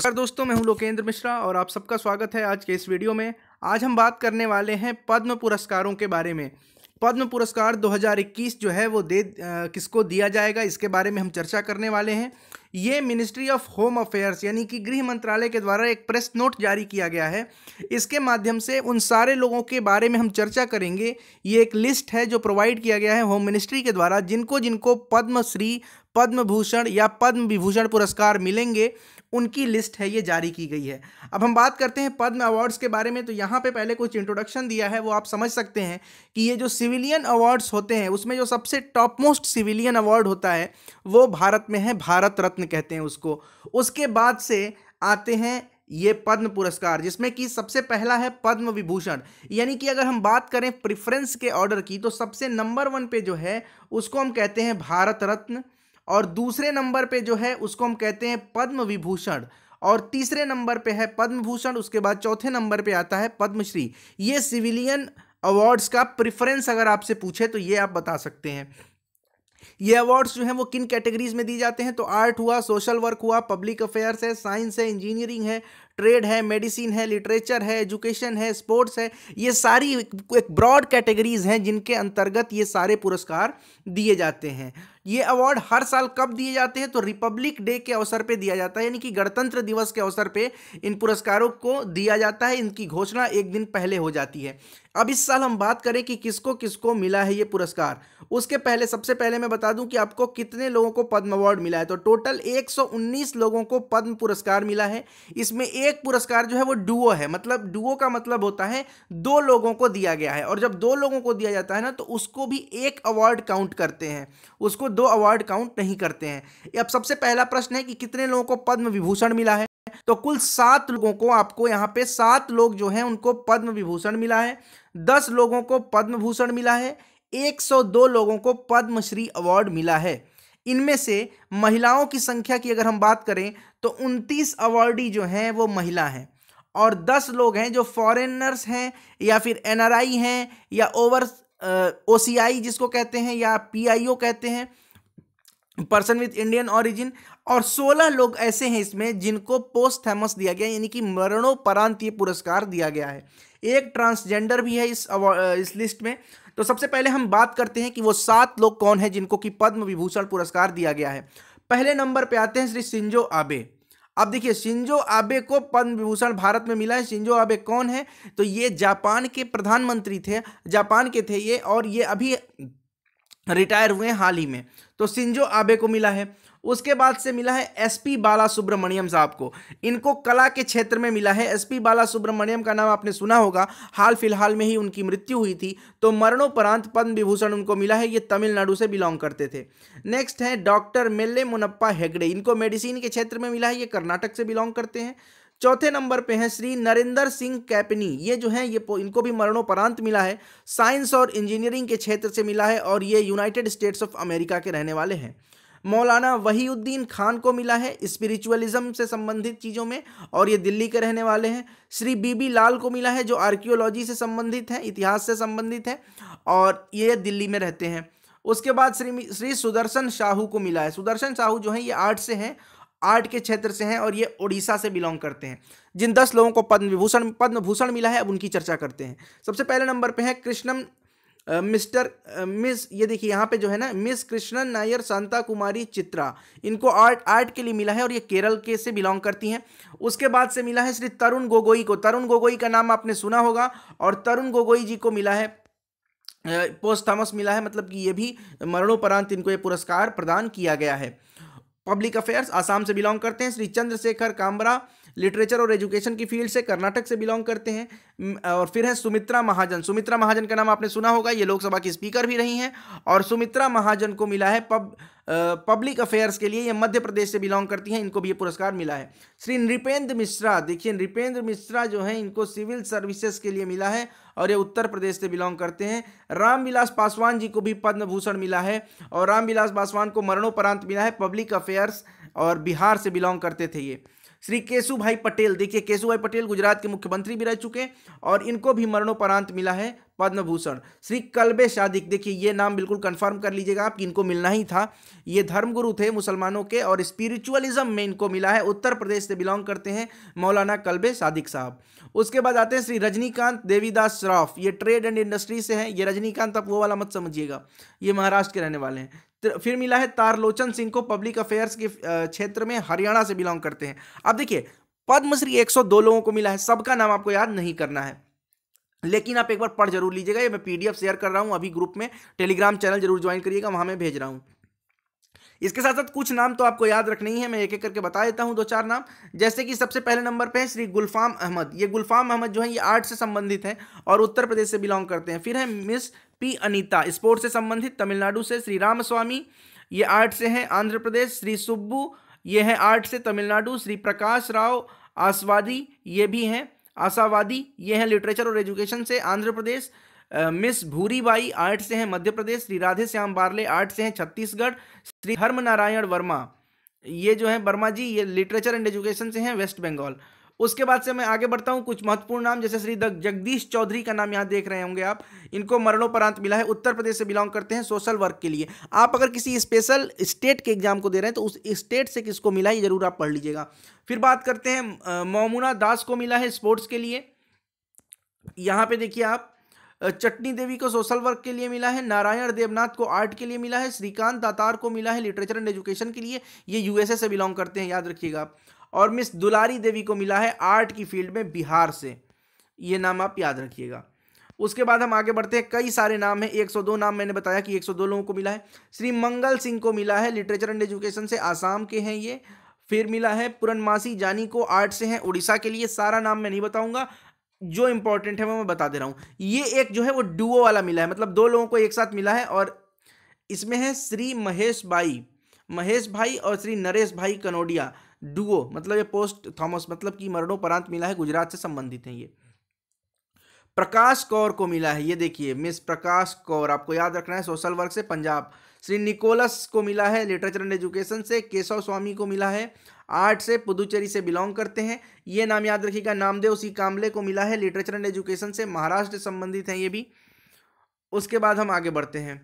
नमस्कार दोस्तों मैं हूं लोकेंद्र मिश्रा और आप सबका स्वागत है आज के इस वीडियो में आज हम बात करने वाले हैं पद्म पुरस्कारों के बारे में पद्म पुरस्कार 2021 जो है वो दे किसको दिया जाएगा इसके बारे में हम चर्चा करने वाले हैं ये मिनिस्ट्री ऑफ होम अफेयर्स यानी कि गृह मंत्रालय के द्वारा एक प्रेस नोट जारी किया गया है इसके माध्यम से उन सारे लोगों के बारे में हम चर्चा करेंगे ये एक लिस्ट है जो प्रोवाइड किया गया है होम मिनिस्ट्री के द्वारा जिनको जिनको पद्मश्री पद्म भूषण या पद्म विभूषण पुरस्कार मिलेंगे उनकी लिस्ट है ये जारी की गई है अब हम बात करते हैं पद्म अवार्ड्स के बारे में तो यहाँ पे पहले कुछ इंट्रोडक्शन दिया है वो आप समझ सकते हैं कि ये जो सिविलियन अवार्ड्स होते हैं उसमें जो सबसे टॉप मोस्ट सिविलियन अवार्ड होता है वो भारत में है भारत रत्न कहते हैं उसको उसके बाद से आते हैं ये पद्म पुरस्कार जिसमें कि सबसे पहला है पद्म विभूषण यानी कि अगर हम बात करें प्रिफ्रेंस के ऑर्डर की तो सबसे नंबर वन पे जो है उसको हम कहते हैं भारत रत्न और दूसरे नंबर पे जो है उसको हम कहते हैं पद्म विभूषण और तीसरे नंबर पे है पद्म भूषण उसके बाद चौथे नंबर पे आता है पद्मश्री ये सिविलियन अवार्ड्स का प्रिफरेंस अगर आपसे पूछे तो ये आप बता सकते हैं ये अवार्ड्स जो हैं वो किन कैटेगरीज में दिए जाते हैं तो आर्ट हुआ सोशल वर्क हुआ पब्लिक अफेयर्स है साइंस है इंजीनियरिंग है ट्रेड है मेडिसिन है लिटरेचर है एजुकेशन है स्पोर्ट्स है ये सारी एक ब्रॉड कैटेगरीज हैं जिनके अंतर्गत ये सारे पुरस्कार दिए जाते हैं ये अवार्ड हर साल कब दिए जाते हैं तो रिपब्लिक डे के अवसर पे दिया जाता है यानी कि गणतंत्र दिवस के अवसर पे इन पुरस्कारों को दिया जाता है इनकी घोषणा एक दिन पहले हो जाती है अब इस साल हम बात करें कि किसको किसको मिला है ये पुरस्कार उसके पहले सबसे पहले मैं बता दूं कि आपको कितने लोगों को पद्म अवार्ड मिला है तो टोटल एक लोगों को पद्म पुरस्कार मिला है इसमें एक एक पुरस्कार जो है वो डुओ है मतलब डुओ का मतलब होता है दो लोगों को दिया गया है और जब दो लोगों को दिया जाता है ना तो उसको भी एक अवार्ड काउंट करते हैं उसको दो अवार्ड काउंट नहीं करते हैं अब सबसे पहला प्रश्न है कि कितने लोगों को पद्म विभूषण मिला है तो कुल सात लोगों को आपको यहां पे सात लोग जो हैं उनको पद्म विभूषण मिला है दस लोगों को पद्म भूषण मिला है एक सौ दो लोगों को पद्मश्री अवार्ड मिला है इनमें से महिलाओं की संख्या की अगर हम बात करें तो उनतीस अवार्डी जो हैं वो महिला हैं और दस लोग हैं जो फॉरेनर्स हैं या फिर एनआरआई हैं या ओवर ओ जिसको कहते हैं या पीआईओ कहते हैं पर्सन विथ इंडियन ऑरिजिन और 16 लोग ऐसे हैं इसमें जिनको पोस्ट थेमस दिया गया यानी कि मरणोपरांत ये पुरस्कार दिया गया है एक ट्रांसजेंडर भी है इस इस लिस्ट में तो सबसे पहले हम बात करते हैं कि वो सात लोग कौन है जिनको कि पद्म विभूषण पुरस्कार दिया गया है पहले नंबर पे आते हैं श्री सिंजो आबे अब देखिए सिंजो आबे को पद्म विभूषण भारत में मिला है सिंजो आबे कौन है तो ये जापान के प्रधानमंत्री थे जापान के थे ये और ये अभी रिटायर हुए हैं हाल ही में तो सिंजो आबे को मिला है उसके बाद से मिला है एसपी बाला सुब्रमण्यम साहब को इनको कला के क्षेत्र में मिला है एसपी बाला सुब्रमण्यम का नाम आपने सुना होगा हाल फिलहाल में ही उनकी मृत्यु हुई थी तो मरणोपरांत पद्म विभूषण उनको मिला है ये तमिलनाडु से बिलोंग करते थे नेक्स्ट है डॉक्टर मेल्ले मुनप्पा हेगड़े इनको मेडिसिन के क्षेत्र में मिला है ये कर्नाटक से बिलोंग करते हैं चौथे नंबर पे हैं श्री नरेंद्र सिंह कैपनी ये जो हैं ये इनको भी मरणोपरांत मिला है साइंस और इंजीनियरिंग के क्षेत्र से मिला है और ये यूनाइटेड स्टेट्स ऑफ अमेरिका के रहने वाले हैं मौलाना वहीउद्दीन खान को मिला है स्पिरिचुअलिज्म से संबंधित चीज़ों में और ये दिल्ली के रहने वाले हैं श्री बीबी लाल को मिला है जो आर्कियोलॉजी से संबंधित हैं इतिहास से संबंधित है और ये दिल्ली में रहते हैं उसके बाद श्री श्री सुदर्शन साहू को मिला है सुदर्शन साहू जो है ये आर्ट से हैं आर्ट के क्षेत्र से हैं और ये उड़ीसा से बिलोंग करते हैं जिन दस लोगों को पद्म विभूषण पद्म भूषण मिला है अब उनकी चर्चा करते हैं सबसे पहले नंबर पे है कृष्णम मिस्टर मिस ये देखिए यहाँ पे जो है ना मिस कृष्णन नायर शांता कुमारी चित्रा इनको आर्ट आर्ट के लिए मिला है और ये केरल के से बिलोंग करती हैं उसके बाद से मिला है श्री तरुण गोगोई को तरुण गोगोई का नाम आपने सुना होगा और तरुण गोगोई जी को मिला है पोस्ट थॉमस मिला है मतलब कि ये भी मरणोपरांत इनको ये पुरस्कार प्रदान किया गया है पब्लिक अफेयर्स आसाम से बिलोंग करते हैं श्री चंद्रशेखर कामरा लिटरेचर और एजुकेशन की फील्ड से कर्नाटक से बिलोंग करते हैं और फिर है सुमित्रा महाजन सुमित्रा महाजन का नाम आपने सुना होगा ये लोकसभा की स्पीकर भी रही हैं और सुमित्रा महाजन को मिला है पब पब्लिक अफेयर्स के लिए ये मध्य प्रदेश से बिलोंग करती हैं इनको भी ये पुरस्कार मिला है श्री नृपेंद्र मिश्रा देखिए नृपेंद्र मिश्रा जो है इनको सिविल सर्विसेज के लिए मिला है और ये उत्तर प्रदेश से बिलोंग करते हैं रामविलास पासवान जी को भी पद्म भूषण मिला है और रामविलास पासवान को मरणोपरांत मिला है पब्लिक अफेयर्स और बिहार से बिलोंग करते थे ये श्री केशु भाई पटेल देखिए केशु भाई पटेल गुजरात के मुख्यमंत्री भी रह चुके हैं और इनको भी मरणोपरांत मिला है पद्म भूषण श्री कल्बे शादिक देखिए ये नाम बिल्कुल कंफर्म कर लीजिएगा आप कि इनको मिलना ही था ये धर्मगुरु थे मुसलमानों के और स्पिरिचुअलिज्म में इनको मिला है उत्तर प्रदेश से बिलोंग करते हैं मौलाना कल्बे सादिक साहब उसके बाद आते हैं श्री रजनीकांत देवीदास श्रॉफ ये ट्रेड एंड इंडस्ट्री से हैं ये रजनीकांत आप वो वाला मत समझिएगा ये महाराष्ट्र के रहने वाले हैं तो फिर मिला है तारलोचन सिंह को पब्लिक अफेयर्स के क्षेत्र में हरियाणा से बिलोंग करते हैं अब देखिए पद्मश्री 102 लोगों को मिला है सबका नाम आपको याद नहीं करना है लेकिन आप एक बार पढ़ जरूर लीजिएगा ये मैं पीडीएफ शेयर कर रहा हूं अभी ग्रुप में टेलीग्राम चैनल जरूर ज्वाइन करिएगा वहां मैं भेज रहा हूँ इसके साथ साथ कुछ नाम तो आपको याद रखने ही है मैं एक एक करके बता देता हूँ दो चार नाम जैसे कि सबसे पहले नंबर पे है श्री गुलफाम अहमद ये गुलफाम अहमद जो है ये आर्ट से संबंधित हैं और उत्तर प्रदेश से बिलोंग करते हैं फिर है मिस पी अनीता स्पोर्ट्स से संबंधित तमिलनाडु से श्री राम स्वामी ये आर्ट से हैं आंध्र प्रदेश श्री सुब्बू ये हैं आर्ट से तमिलनाडु श्री प्रकाश राव आसवादी ये भी हैं आशावादी ये हैं लिटरेचर और एजुकेशन से आंध्र प्रदेश मिस भूरी बाई आर्ट से हैं मध्य प्रदेश श्री राधे श्याम बारले आर्ट से हैं छत्तीसगढ़ श्री हर्म नारायण वर्मा ये जो है वर्मा जी ये लिटरेचर एंड एजुकेशन से हैं वेस्ट बंगाल उसके बाद से मैं आगे बढ़ता हूँ कुछ महत्वपूर्ण नाम जैसे श्री जगदीश चौधरी का नाम यहाँ देख रहे होंगे आप इनको मरणोपरांत मिला है उत्तर प्रदेश से बिलोंग करते हैं सोशल वर्क के लिए आप अगर किसी स्पेशल स्टेट के एग्जाम को दे रहे हैं तो उस स्टेट से किसको मिला है जरूर आप पढ़ लीजिएगा फिर बात करते हैं मोमुना दास को मिला है स्पोर्ट्स के लिए यहाँ पे देखिए आप चटनी देवी को सोशल वर्क के लिए मिला है नारायण देवनाथ को आर्ट के लिए मिला है श्रीकांत दातार को मिला है लिटरेचर एंड एजुकेशन के लिए ये यूएसए से बिलोंग करते हैं याद रखिएगा आप और मिस दुलारी देवी को मिला है आर्ट की फील्ड में बिहार से ये नाम आप याद रखिएगा उसके बाद हम आगे बढ़ते हैं कई सारे नाम हैं 102 नाम मैंने बताया कि 102 लोगों को मिला है श्री मंगल सिंह को मिला है लिटरेचर एंड एजुकेशन से आसाम के हैं ये फिर मिला है पुरनमासी जानी को आर्ट से हैं उड़ीसा के लिए सारा नाम मैं नहीं बताऊंगा जो इंपॉर्टेंट है वो मैं बता दे रहा हूँ ये एक जो है वो डुओ वाला मिला है मतलब दो लोगों को एक साथ मिला है और इसमें है श्री महेश भाई महेश भाई और श्री नरेश भाई कनोडिया डुओ मतलब ये पोस्ट थॉमस मतलब कि मरणोपरांत मिला है गुजरात से संबंधित हैं ये प्रकाश कौर को मिला है ये देखिए मिस प्रकाश कौर आपको याद रखना है सोशल वर्क से पंजाब श्री निकोलस को मिला है लिटरेचर एंड एजुकेशन से केशव स्वामी को मिला है आर्ट से पुदुचेरी से बिलोंग करते हैं ये नाम याद रखिएगा नामदेव सी कामले को मिला है लिटरेचर एंड एजुकेशन से महाराष्ट्र संबंधित हैं ये भी उसके बाद हम आगे बढ़ते हैं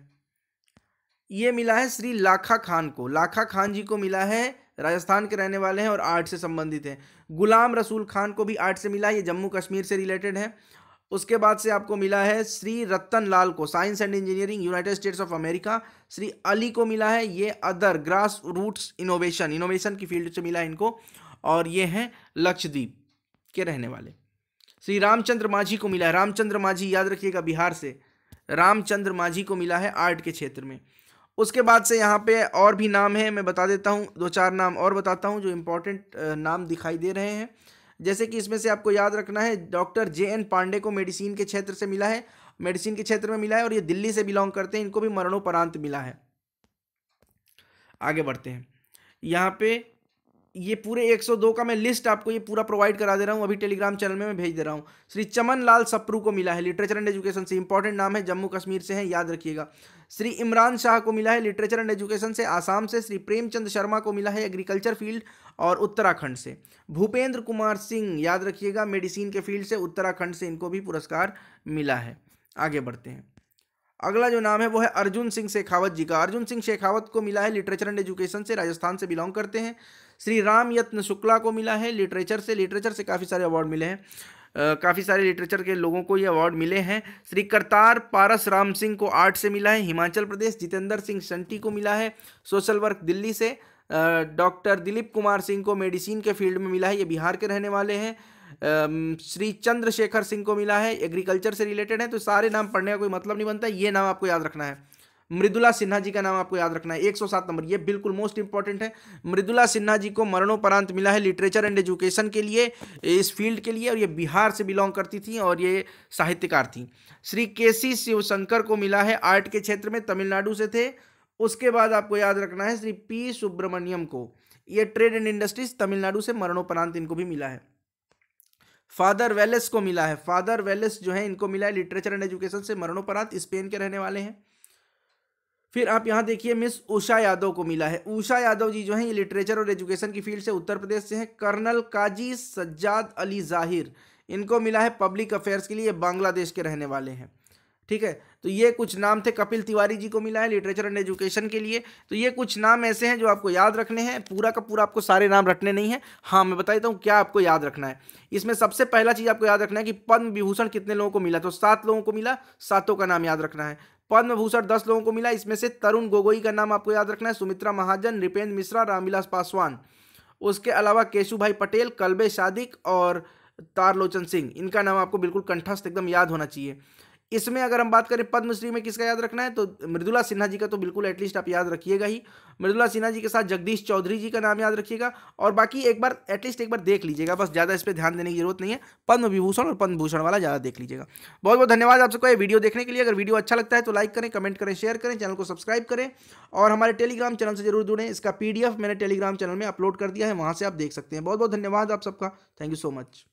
ये मिला है श्री लाखा खान को लाखा खान जी को मिला है राजस्थान के रहने वाले हैं और आर्ट से संबंधित हैं गुलाम रसूल खान को भी आर्ट से मिला ये जम्मू कश्मीर से रिलेटेड है उसके बाद से आपको मिला है श्री रतन लाल को science and engineering United States of America Shri Ali को मिला है ये other grass roots innovation innovation की फील्ड से मिला है इनको और ये हैं लक्षद्वीप के रहने वाले श्री रामचंद्र माझी को मिला है रामचंद्र माझी याद रखिएगा बिहार से रामचंद्र माझी को मिला है आर्ट के क्षेत्र में उसके बाद से यहाँ पे और भी नाम है मैं बता देता हूँ दो चार नाम और बताता हूँ जो इम्पोर्टेंट नाम दिखाई दे रहे हैं जैसे कि इसमें से आपको याद रखना है डॉक्टर जे एन पांडे को मेडिसिन के क्षेत्र से मिला है मेडिसिन के क्षेत्र में मिला है और ये दिल्ली से बिलोंग करते हैं इनको भी मरणोपरांत मिला है आगे बढ़ते हैं यहाँ पे ये पूरे 102 का मैं लिस्ट आपको ये पूरा प्रोवाइड करा दे रहा हूँ अभी टेलीग्राम चैनल में मैं भेज दे रहा हूँ श्री चमन लाल सप्रू को मिला है लिटरेचर एंड एजुकेशन से इंपॉर्टेंट नाम है जम्मू कश्मीर से है याद रखिएगा श्री इमरान शाह को मिला है लिटरेचर एंड एजुकेशन से आसाम से श्री प्रेमचंद शर्मा को मिला है एग्रीकल्चर फील्ड और उत्तराखंड से भूपेंद्र कुमार सिंह याद रखिएगा मेडिसिन के फील्ड से उत्तराखंड से इनको भी पुरस्कार मिला है आगे बढ़ते हैं अगला जो नाम है वो है अर्जुन सिंह शेखावत जी का अर्जुन सिंह शेखावत को मिला है लिटरेचर एंड एजुकेशन से राजस्थान से बिलोंग करते हैं श्री राम यत्न शुक्ला को मिला है लिटरेचर से लिटरेचर से काफ़ी सारे अवार्ड मिले हैं काफ़ी सारे लिटरेचर के लोगों को ये अवार्ड मिले हैं श्री करतार पारस राम सिंह को आर्ट से मिला है हिमाचल प्रदेश जितेंद्र सिंह संटी को मिला है सोशल वर्क दिल्ली से डॉक्टर दिलीप कुमार सिंह को मेडिसिन के फील्ड में मिला है ये बिहार के रहने वाले हैं श्री चंद्रशेखर सिंह को मिला है एग्रीकल्चर से रिलेटेड है तो सारे नाम पढ़ने का कोई मतलब नहीं बनता ये नाम आपको याद रखना है मृदुला सिन्हा जी का नाम आपको याद रखना है 107 नंबर ये बिल्कुल मोस्ट इंपॉर्टेंट है मृदुला सिन्हा जी को मरणोपरांत मिला है लिटरेचर एंड एजुकेशन के लिए इस फील्ड के लिए और ये बिहार से बिलोंग करती थी और ये साहित्यकार थी श्री के सी शिवशंकर को मिला है आर्ट के क्षेत्र में तमिलनाडु से थे उसके बाद आपको याद रखना है श्री पी सुब्रमण्यम को ये ट्रेड एंड इंडस्ट्रीज तमिलनाडु से मरणोपरांत इनको भी मिला है फादर वेलेस को मिला है फादर वेलेस जो है इनको मिला है लिटरेचर एंड एजुकेशन से मरणोपरांत स्पेन के रहने वाले हैं फिर आप यहाँ देखिए मिस उषा यादव को मिला है उषा यादव जी जो हैं ये लिटरेचर और एजुकेशन की फील्ड से उत्तर प्रदेश से हैं कर्नल काजी सज्जाद अली जाहिर इनको मिला है पब्लिक अफेयर्स के लिए बांग्लादेश के रहने वाले हैं ठीक है तो ये कुछ नाम थे कपिल तिवारी जी को मिला है लिटरेचर एंड एजुकेशन के लिए तो ये कुछ नाम ऐसे हैं जो आपको याद रखने हैं पूरा का पूरा आपको सारे नाम रखने नहीं है हाँ मैं बता देता हूँ क्या आपको याद रखना है इसमें सबसे पहला चीज़ आपको याद रखना है कि पद्म विभूषण कितने लोगों को मिला तो सात लोगों को मिला सातों का नाम याद रखना है पद्म भूषण दस लोगों को मिला इसमें से तरुण गोगोई का नाम आपको याद रखना है सुमित्रा महाजन नृपेंद्र मिश्रा रामविलास पासवान उसके अलावा केशु भाई पटेल कलबे शादिक और तारलोचन सिंह इनका नाम आपको बिल्कुल कंठस्थ एकदम याद होना चाहिए इसमें अगर हम बात करें पद्मश्री में किसका याद रखना है तो मृदुला सिन्हा जी का तो बिल्कुल एटलीस्ट आप याद रखिएगा ही मृदुला सिन्हा जी के साथ जगदीश चौधरी जी का नाम याद रखिएगा और बाकी एक बार एटलीस्ट एक बार देख लीजिएगा बस ज़्यादा इस पर ध्यान देने की जरूरत नहीं है पद्म विभूषण और पद्म भूषण वाला ज़्यादा देख लीजिएगा बहुत बहुत धन्यवाद आप सबको ये वीडियो देखने के लिए अगर वीडियो अच्छा लगता है तो लाइक करें कमेंट करें शेयर करें चैनल को सब्सक्राइब करें और हमारे टेलीग्राम चैनल से जरूर जुड़ें इसका पी मैंने टेलीग्राम चैनल में अपलोड कर दिया है वहाँ से आप देख सकते हैं बहुत बहुत धन्यवाद आप सबका थैंक यू सो मच